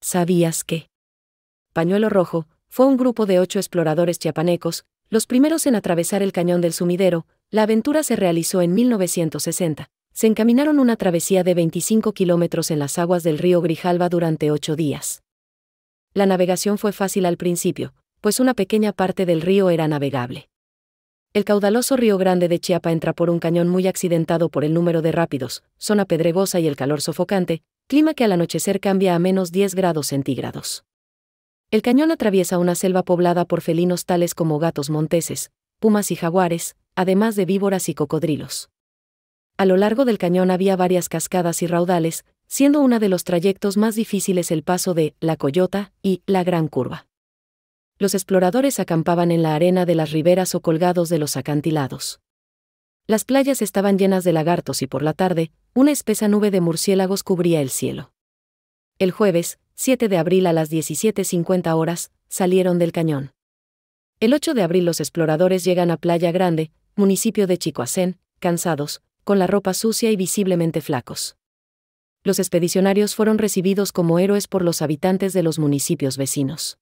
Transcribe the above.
¿Sabías que? Pañuelo Rojo fue un grupo de ocho exploradores chiapanecos, los primeros en atravesar el cañón del sumidero, la aventura se realizó en 1960. Se encaminaron una travesía de 25 kilómetros en las aguas del río Grijalva durante ocho días. La navegación fue fácil al principio, pues una pequeña parte del río era navegable. El caudaloso río Grande de Chiapa entra por un cañón muy accidentado por el número de rápidos, zona pedregosa y el calor sofocante, clima que al anochecer cambia a menos 10 grados centígrados. El cañón atraviesa una selva poblada por felinos tales como gatos monteses, pumas y jaguares, además de víboras y cocodrilos. A lo largo del cañón había varias cascadas y raudales, siendo uno de los trayectos más difíciles el paso de La Coyota y La Gran Curva. Los exploradores acampaban en la arena de las riberas o colgados de los acantilados. Las playas estaban llenas de lagartos y por la tarde, una espesa nube de murciélagos cubría el cielo. El jueves, 7 de abril a las 17.50 horas, salieron del cañón. El 8 de abril los exploradores llegan a Playa Grande, municipio de Chicoacén, cansados, con la ropa sucia y visiblemente flacos. Los expedicionarios fueron recibidos como héroes por los habitantes de los municipios vecinos.